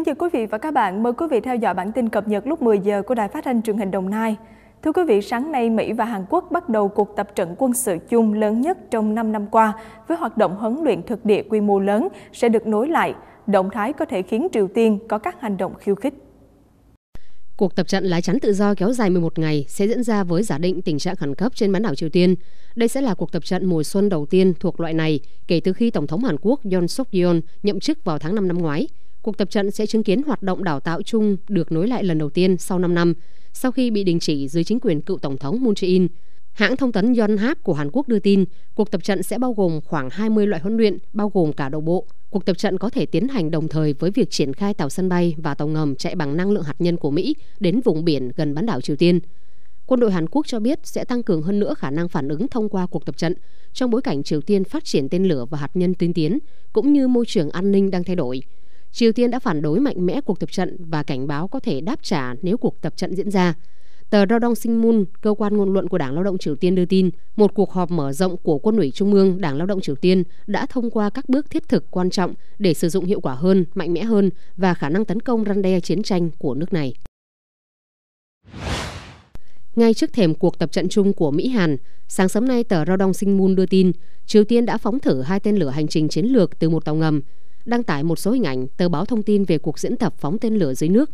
Kính chào quý vị và các bạn, mời quý vị theo dõi bản tin cập nhật lúc 10 giờ của Đài Phát thanh truyền hình Đồng Nai. Thưa quý vị, sáng nay Mỹ và Hàn Quốc bắt đầu cuộc tập trận quân sự chung lớn nhất trong 5 năm qua với hoạt động huấn luyện thực địa quy mô lớn sẽ được nối lại. Động thái có thể khiến Triều Tiên có các hành động khiêu khích. Cuộc tập trận lá chắn tự do kéo dài 11 ngày sẽ diễn ra với giả định tình trạng khẩn cấp trên bán đảo Triều Tiên. Đây sẽ là cuộc tập trận mùa xuân đầu tiên thuộc loại này kể từ khi Tổng thống Hàn Quốc Yoon suk yeol nhậm chức vào tháng 5 năm ngoái – Cuộc tập trận sẽ chứng kiến hoạt động đào tạo chung được nối lại lần đầu tiên sau 5 năm, sau khi bị đình chỉ dưới chính quyền cựu Tổng thống Moon Jae-in. Hãng thông tấn Yonhap của Hàn Quốc đưa tin, cuộc tập trận sẽ bao gồm khoảng 20 loại huấn luyện, bao gồm cả đầu bộ. Cuộc tập trận có thể tiến hành đồng thời với việc triển khai tàu sân bay và tàu ngầm chạy bằng năng lượng hạt nhân của Mỹ đến vùng biển gần bán đảo Triều Tiên. Quân đội Hàn Quốc cho biết sẽ tăng cường hơn nữa khả năng phản ứng thông qua cuộc tập trận trong bối cảnh Triều Tiên phát triển tên lửa và hạt nhân tiên tiến, cũng như môi trường an ninh đang thay đổi. Triều Tiên đã phản đối mạnh mẽ cuộc tập trận và cảnh báo có thể đáp trả nếu cuộc tập trận diễn ra. Tờ Rodong Sinmun, cơ quan ngôn luận của Đảng Lao động Triều Tiên đưa tin, một cuộc họp mở rộng của Quân ủy Trung ương Đảng Lao động Triều Tiên đã thông qua các bước thiết thực quan trọng để sử dụng hiệu quả hơn, mạnh mẽ hơn và khả năng tấn công răn đe chiến tranh của nước này. Ngay trước thềm cuộc tập trận chung của Mỹ-Hàn, sáng sớm nay tờ Rodong Sinmun đưa tin Triều Tiên đã phóng thử hai tên lửa hành trình chiến lược từ một tàu ngầm đăng tải một số hình ảnh tờ báo thông tin về cuộc diễn tập phóng tên lửa dưới nước.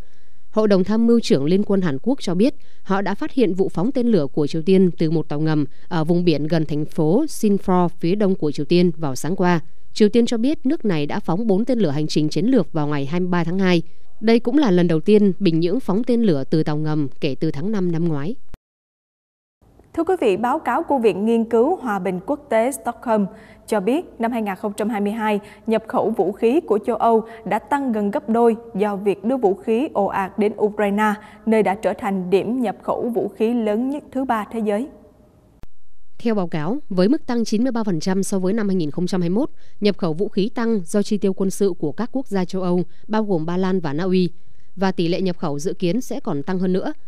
Hội đồng tham mưu trưởng Liên quân Hàn Quốc cho biết họ đã phát hiện vụ phóng tên lửa của Triều Tiên từ một tàu ngầm ở vùng biển gần thành phố Sinfor phía đông của Triều Tiên vào sáng qua. Triều Tiên cho biết nước này đã phóng 4 tên lửa hành trình chiến lược vào ngày 23 tháng 2. Đây cũng là lần đầu tiên Bình Nhưỡng phóng tên lửa từ tàu ngầm kể từ tháng 5 năm ngoái. Thưa quý vị, báo cáo của Viện Nghiên cứu Hòa bình Quốc tế Stockholm cho biết năm 2022, nhập khẩu vũ khí của châu Âu đã tăng gần gấp đôi do việc đưa vũ khí ồ ạt đến Ukraine, nơi đã trở thành điểm nhập khẩu vũ khí lớn nhất thứ ba thế giới. Theo báo cáo, với mức tăng 93% so với năm 2021, nhập khẩu vũ khí tăng do chi tiêu quân sự của các quốc gia châu Âu, bao gồm Ba Lan và Na Uy, và tỷ lệ nhập khẩu dự kiến sẽ còn tăng hơn nữa –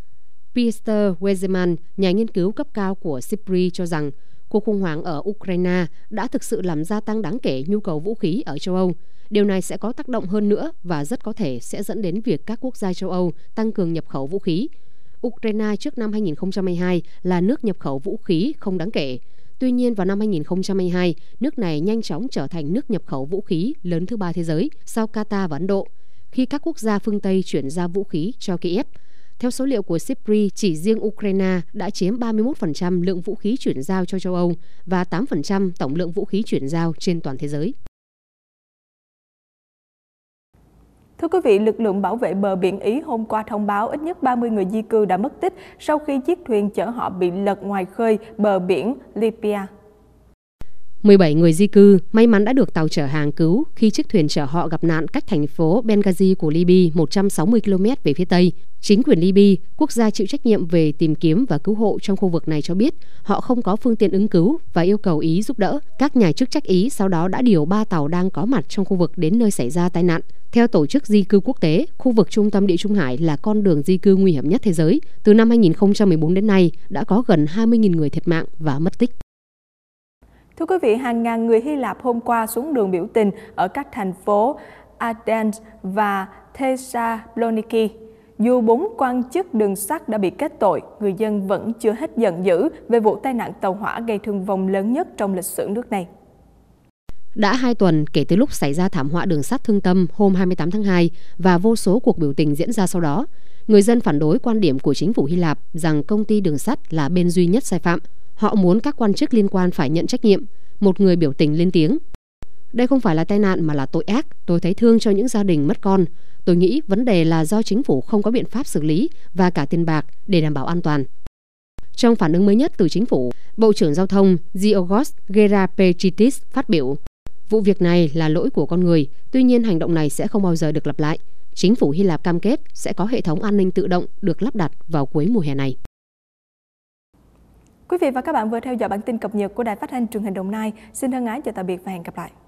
Peter Wezeman, nhà nghiên cứu cấp cao của CIPRI cho rằng cuộc khủng hoảng ở Ukraine đã thực sự làm gia tăng đáng kể nhu cầu vũ khí ở châu Âu. Điều này sẽ có tác động hơn nữa và rất có thể sẽ dẫn đến việc các quốc gia châu Âu tăng cường nhập khẩu vũ khí. Ukraine trước năm 2022 là nước nhập khẩu vũ khí không đáng kể. Tuy nhiên vào năm 2022, nước này nhanh chóng trở thành nước nhập khẩu vũ khí lớn thứ ba thế giới sau Qatar và Ấn Độ khi các quốc gia phương Tây chuyển ra vũ khí cho Kiev. Theo số liệu của SIPRI, chỉ riêng Ukraine đã chiếm 31% lượng vũ khí chuyển giao cho châu Âu và 8% tổng lượng vũ khí chuyển giao trên toàn thế giới. Thưa quý vị, lực lượng bảo vệ bờ biển Ý hôm qua thông báo ít nhất 30 người di cư đã mất tích sau khi chiếc thuyền chở họ bị lật ngoài khơi bờ biển Libya. 17 người di cư may mắn đã được tàu chở hàng cứu khi chiếc thuyền chở họ gặp nạn cách thành phố Benghazi của Libya 160 km về phía tây. Chính quyền Libya, quốc gia chịu trách nhiệm về tìm kiếm và cứu hộ trong khu vực này cho biết họ không có phương tiện ứng cứu và yêu cầu Ý giúp đỡ. Các nhà chức trách Ý sau đó đã điều ba tàu đang có mặt trong khu vực đến nơi xảy ra tai nạn. Theo Tổ chức Di cư Quốc tế, khu vực trung tâm Địa Trung Hải là con đường di cư nguy hiểm nhất thế giới. Từ năm 2014 đến nay, đã có gần 20.000 người thiệt mạng và mất tích. Thưa quý vị, hàng ngàn người Hy Lạp hôm qua xuống đường biểu tình ở các thành phố Athens và Thessaloniki. Dù bốn quan chức đường sắt đã bị kết tội, người dân vẫn chưa hết giận dữ về vụ tai nạn tàu hỏa gây thương vong lớn nhất trong lịch sử nước này. Đã hai tuần kể từ lúc xảy ra thảm họa đường sắt thương tâm hôm 28 tháng 2 và vô số cuộc biểu tình diễn ra sau đó, người dân phản đối quan điểm của chính phủ Hy Lạp rằng công ty đường sắt là bên duy nhất sai phạm – Họ muốn các quan chức liên quan phải nhận trách nhiệm. Một người biểu tình lên tiếng. Đây không phải là tai nạn mà là tội ác. Tôi thấy thương cho những gia đình mất con. Tôi nghĩ vấn đề là do chính phủ không có biện pháp xử lý và cả tiền bạc để đảm bảo an toàn. Trong phản ứng mới nhất từ chính phủ, Bộ trưởng Giao thông Giorgos Gerapechitis phát biểu Vụ việc này là lỗi của con người, tuy nhiên hành động này sẽ không bao giờ được lặp lại. Chính phủ Hy Lạp cam kết sẽ có hệ thống an ninh tự động được lắp đặt vào cuối mùa hè này. Quý vị và các bạn vừa theo dõi bản tin cập nhật của Đài Phát thanh truyền hình Đồng Nai. Xin thân ái chào tạm biệt và hẹn gặp lại.